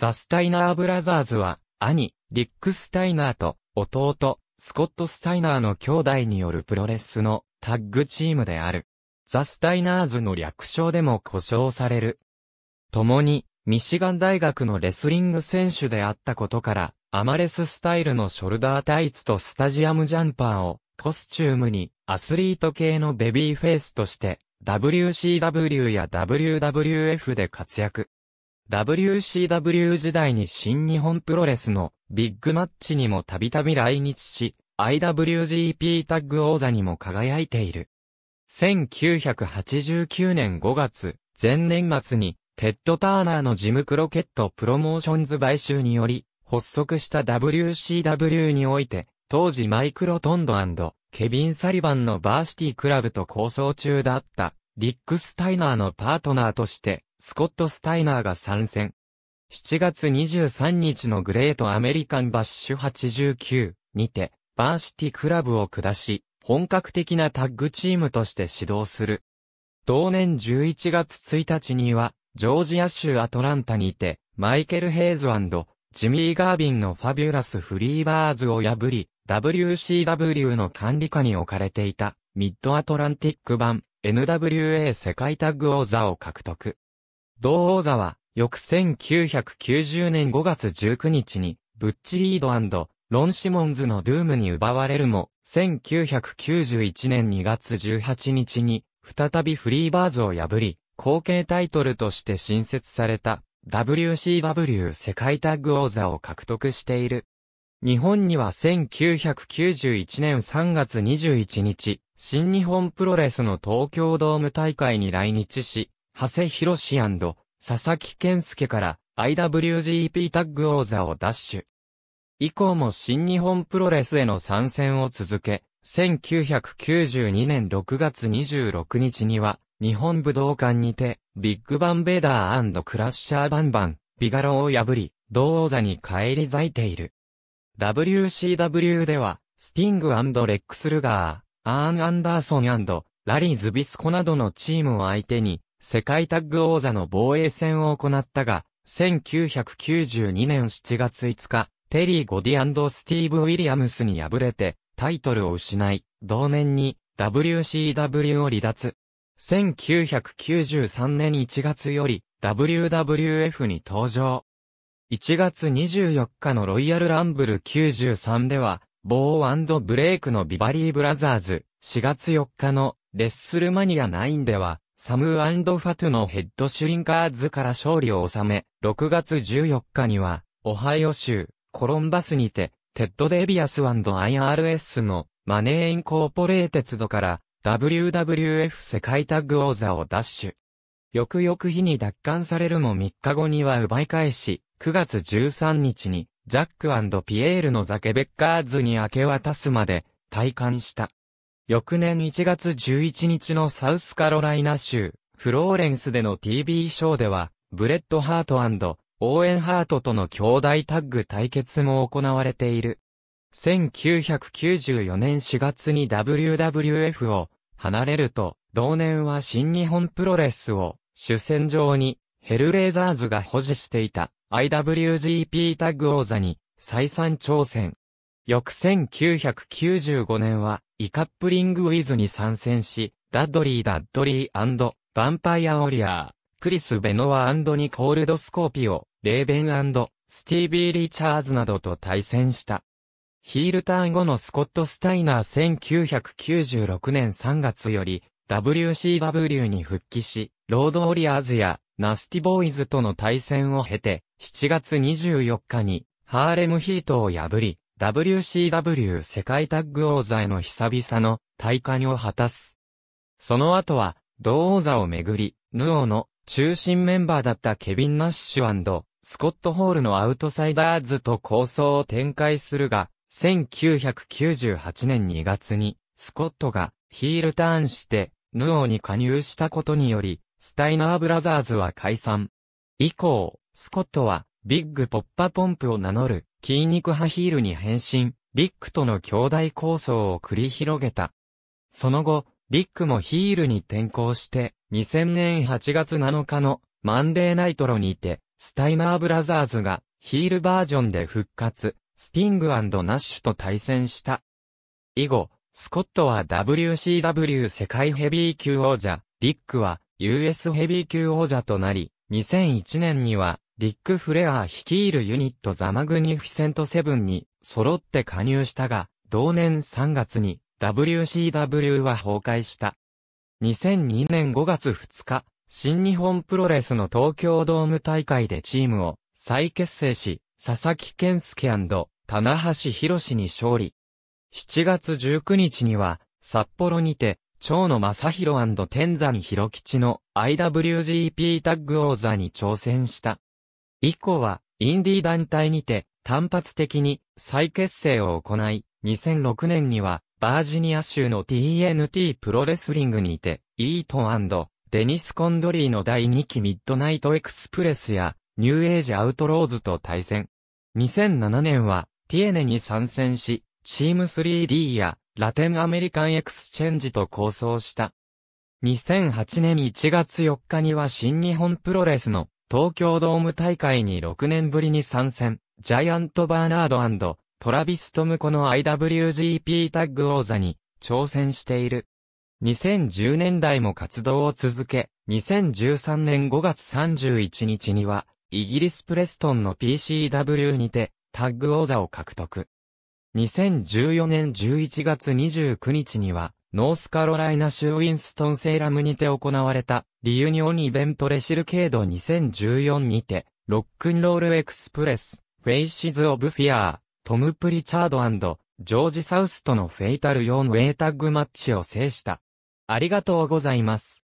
ザ・スタイナー・ブラザーズは、兄、リック・スタイナーと、弟、スコット・スタイナーの兄弟によるプロレスのタッグチームである。ザ・スタイナーズの略称でも呼称される。共に、ミシガン大学のレスリング選手であったことから、アマレススタイルのショルダータイツとスタジアムジャンパーをコスチュームにアスリート系のベビーフェイスとして WCW や WWF で活躍。WCW 時代に新日本プロレスのビッグマッチにもたびたび来日し、IWGP タッグ王座にも輝いている。1989年5月、前年末に、テッド・ターナーのジム・クロケット・プロモーションズ買収により、発足した WCW において、当時マイクロトンドケビン・サリバンのバーシティクラブと構想中だった、リック・スタイナーのパートナーとして、スコット・スタイナーが参戦。7月23日のグレートアメリカンバッシュ89にて、バーシティクラブを下し、本格的なタッグチームとして指導する。同年11月1日には、ジョージア州アトランタにて、マイケル・ヘイズジミー・ガービンのファビュラス・フリーバーズを破り、WCW の管理下に置かれていた、ミッドアトランティック版 NWA 世界タッグ王座を獲得。同王座は、翌1990年5月19日に、ブッチリードロン・シモンズのドゥームに奪われるも、1991年2月18日に、再びフリーバーズを破り、後継タイトルとして新設された、WCW 世界タッグ王座を獲得している。日本には1991年3月21日、新日本プロレスの東京ドーム大会に来日し、長谷博士佐々木健介から IWGP タッグ王座を奪取。以降も新日本プロレスへの参戦を続け、1992年6月26日には、日本武道館にて、ビッグバンベーダークラッシャーバンバン、ビガロを破り、同王座に返り咲いている。WCW では、スティングレックス・ルガー、アーン・アンダーソンラリーズ・ビスコなどのチームを相手に、世界タッグ王座の防衛戦を行ったが、1992年7月5日、テリー・ゴディスティーブ・ウィリアムスに敗れて、タイトルを失い、同年に WCW を離脱。1993年1月より WWF に登場。1月24日のロイヤルランブル93では、ボーブレイクのビバリーブラザーズ、4月4日のレッスルマニア9では、サムファトゥのヘッドシュリンカーズから勝利を収め、6月14日には、オハイオ州、コロンバスにて、テッド・デビアス &IRS のマネーインコーポレーテッドから WWF 世界タッグ王座を奪取。翌々日に奪還されるも3日後には奪い返し、9月13日にジャックピエールのザケベッカーズに明け渡すまで退官した。翌年1月11日のサウスカロライナ州、フローレンスでの TV ショーでは、ブレッド・ハートオーエン・ハートとの兄弟タッグ対決も行われている。1994年4月に WWF を離れると、同年は新日本プロレスを主戦場にヘルレーザーズが保持していた IWGP タッグ王座に再三挑戦。翌1995年は、イカップリングウィズに参戦し、ダッドリー・ダッドリーヴァンパイア・ウォリアー、クリス・ベノアニコールド・スコーピオ、レーベンスティービー・リチャーズなどと対戦した。ヒールターン後のスコット・スタイナー1996年3月より WCW に復帰し、ロード・ウォリアーズやナスティ・ボーイズとの対戦を経て、7月24日にハーレム・ヒートを破り、WCW 世界タッグ王座への久々の大会を果たす。その後は、同王座をめぐり、ヌオの中心メンバーだったケビン・ナッシュスコット・ホールのアウトサイダーズと構想を展開するが、1998年2月に、スコットがヒールターンして、ヌオに加入したことにより、スタイナーブラザーズは解散。以降、スコットは、ビッグポッパポンプを名乗る、筋肉派ヒールに変身、リックとの兄弟構想を繰り広げた。その後、リックもヒールに転向して、2000年8月7日のマンデーナイトロにて、スタイナーブラザーズがヒールバージョンで復活、スティングナッシュと対戦した。以後、スコットは WCW 世界ヘビー級王者、リックは US ヘビー級王者となり、2001年にはリック・フレアー率いるユニットザマグニフィセントセブンに揃って加入したが、同年3月に WCW は崩壊した。2002年5月2日、新日本プロレスの東京ドーム大会でチームを再結成し、佐々木健介棚橋博に勝利。7月19日には、札幌にて、長野正宏天山博吉の IWGP タッグ王座に挑戦した。以降は、インディー団体にて、単発的に再結成を行い、2006年には、バージニア州の TNT プロレスリングにて、イートデニス・コンドリーの第2期ミッドナイトエクスプレスや、ニューエイジ・アウトローズと対戦。2007年は、ティエネに参戦し、チーム 3D や、ラテンアメリカンエクスチェンジと構想した。2008年1月4日には新日本プロレスの東京ドーム大会に6年ぶりに参戦、ジャイアント・バーナードトラビス・トムコの IWGP タッグ王座に挑戦している。2010年代も活動を続け、2013年5月31日には、イギリスプレストンの PCW にて、タッグ王座を獲得。2014年11月29日には、ノースカロライナ州ウィンストンセーラムにて行われた、リユニオンイベントレシルケード2014にて、ロックンロールエクスプレス、フェイシズ・オブ・フィアー、トム・プリチャードジョージ・サウスとのフェイタル4ウェイタッグマッチを制した。ありがとうございます。